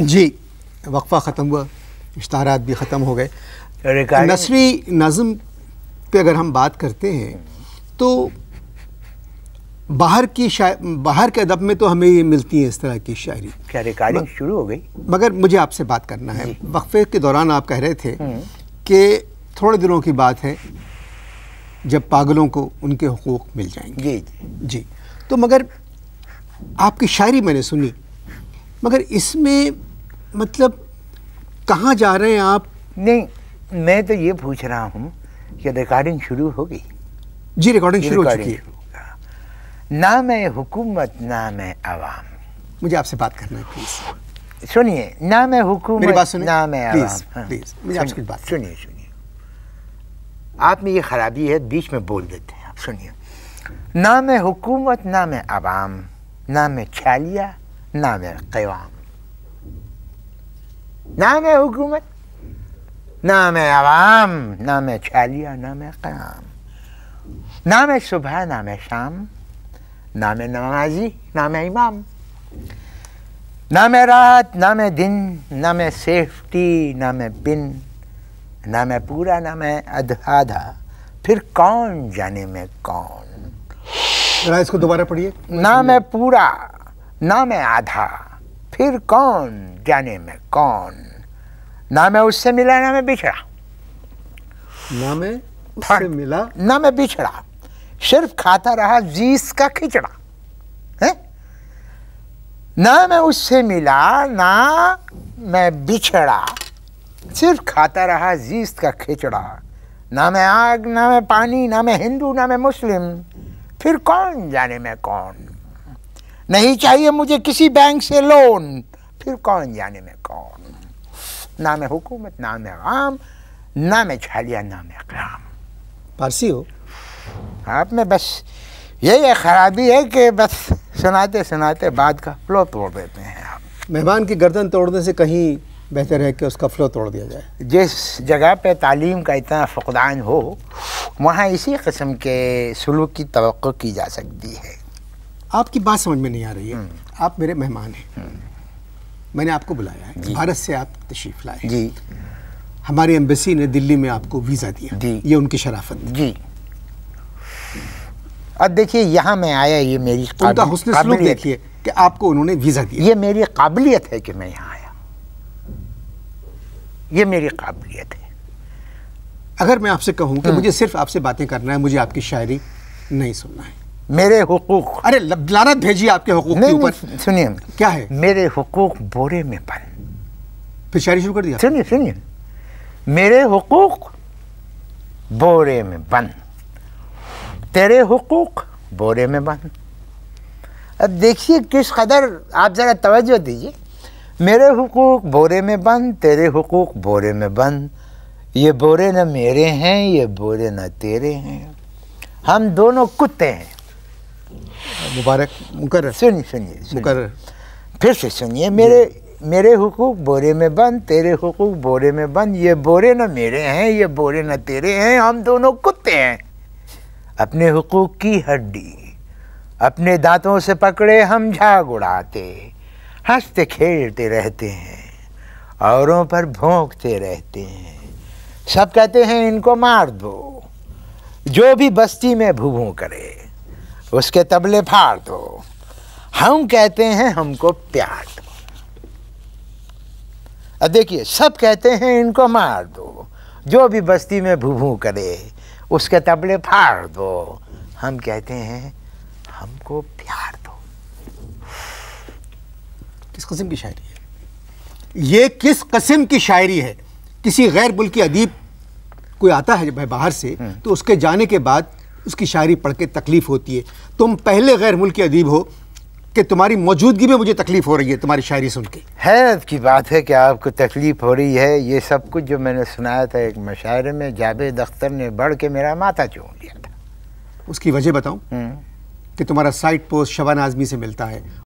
जी वक्फ़ा ख़त्म हुआ इश्तारात भी ख़त्म हो गए नसरी नज़म पे अगर हम बात करते हैं तो बाहर की बाहर के अदब में तो हमें ये मिलती है इस तरह की शायरी क्या रिकॉर्डिंग शुरू हो गई मगर मुझे आपसे बात करना है वक्फे के दौरान आप कह रहे थे हम्म। कि थोड़े दिनों की बात है जब पागलों को उनके हकूक़ मिल जाएंगे जी जी जी तो मगर आपकी शायरी मैंने सुनी मगर इसमें मतलब कहाँ जा रहे हैं आप नहीं मैं तो ये पूछ रहा हूँ कि रिकॉर्डिंग शुरू होगी जी रिकॉर्डिंग शुरू हो चुकी है ना मैं हुकूमत ना मैं आवाम मुझे आपसे बात करना है प्लीज़ सुनिए ना मैं हुकूमत ना मैं आवाम प्लीज़ हाँ, मुझे आपसे बात सुनिए सुनिए आप में ये ख़राबी है बीच में बोल देते हैं आप सुनिए ना मैं हुकूमत ना मैं आवाम ना मैं ख्यालिया नाम है क़वाम नाम है हुकूमत नाम है आवाम नाम है छालिया नाम है क़याम नाम है सुबह नाम है शाम नाम है नमाजी नाम है इमाम नाम है रात नाम है दिन नाम है सेफ्टी नाम है पिन नाम है पूरा नाम है अधाधा फिर कौन जाने में कौन इसको दोबारा पढ़िए नाम है पूरा ना मैं आधा फिर कौन जाने में कौन ना मैं उससे मिला ना मैं बिछड़ा ना मैं उससे मिला ना मैं बिछड़ा सिर्फ खाता रहा जीस का खिचड़ा है ना मैं उससे मिला ना मैं बिछड़ा सिर्फ खाता रहा जीस का खिचड़ा ना मैं आग ना मैं पानी ना मैं हिंदू ना मैं मुस्लिम फिर कौन जाने मैं कौन नहीं चाहिए मुझे किसी बैंक से लोन फिर कौन जाने में कौन ना में हुकूमत ना मैं आम ना मैं छालिया ना मैं कलाम पारसी हो आप में बस यही है ख़राबी है कि बस सुनाते सुनाते बाद का फ्लो तोड़ देते हैं आप मेहमान की गर्दन तोड़ने से कहीं बेहतर है कि उसका फ्लो तोड़ दिया जाए जिस जगह पे तालीम का इतना फ़ुकदान हो वहाँ इसी कस्म के सलूक की तो की जा सकती है आपकी बात समझ में नहीं आ रही है हम्म। आप मेरे मेहमान हैं हम्म। मैंने आपको बुलाया है भारत से आप तशरीफ लाए जी हमारी एम्बेसी ने दिल्ली में आपको वीज़ा दिया जी ये उनकी शराफत जी अब देखिए यहाँ मैं आया ये मेरी उनका सलूक देखिए कि आपको उन्होंने वीज़ा दिया ये मेरी काबिलियत है कि मैं यहाँ आया ये मेरी काबिलियत है अगर मैं आपसे कहूँ कि हम्म। मुझे सिर्फ आपसे बातें करना है मुझे आपकी शायरी नहीं सुनना है मेरे हुकूक अरे लानत भेजी आपके हुकूक के ऊपर सुनिए क्या है मेरे हुकूक बोरे में बंद फिर शायरी शुरू कर दिया सुनिए सुनिए मेरे हुकूक बोरे में बंद तेरे हुकूक बोरे में बंद अब देखिए किस कदर आप ज़रा तवज्जो दीजिए मेरे हुकूक बोरे में बंद तेरे हुकूक बोरे में बंद ये बोरे न मेरे हैं ये बोरे न तेरे हैं हम दोनों कुत्ते हैं मुबारक मुकर सुनिए सुनिए मुकर फिर से सुनिए मेरे मेरे हुकूक बोरे में बंद तेरे हुकूक बोरे में बंद ये बोरे ना मेरे हैं ये बोरे ना तेरे हैं हम दोनों कुत्ते हैं अपने हुकूक की हड्डी अपने दांतों से पकड़े हम झाग उड़ाते हंसते खेलते रहते हैं औरों पर भोंकते रहते हैं सब कहते हैं इनको मार दो जो भी बस्ती में भूभू करे उसके तबले फाड़ दो हम कहते हैं हमको प्यार दो देखिए सब कहते हैं इनको मार दो जो भी बस्ती में भूभू करे उसके तबले फाड़ दो हम कहते हैं हमको प्यार दो किस कस्म की शायरी है ये किस कस्म की शायरी है किसी गैर मुल्की अदीब कोई आता है जब बाहर से हम्म। तो उसके जाने के बाद उसकी शायरी पढ़ के तकलीफ़ होती है तुम पहले गैर मुल्क अदीब हो कि तुम्हारी मौजूदगी में मुझे तकलीफ़ हो रही है तुम्हारी शायरी सुन के है की बात है कि आपको तकलीफ़ हो रही है ये सब कुछ जो मैंने सुनाया था एक मशायरे में जावेद अख्तर ने बढ़ के मेरा माथा चूम लिया था उसकी वजह बताऊँ हम्म। कि तुम्हारा साइड पोस्ट शबान आजमी से मिलता है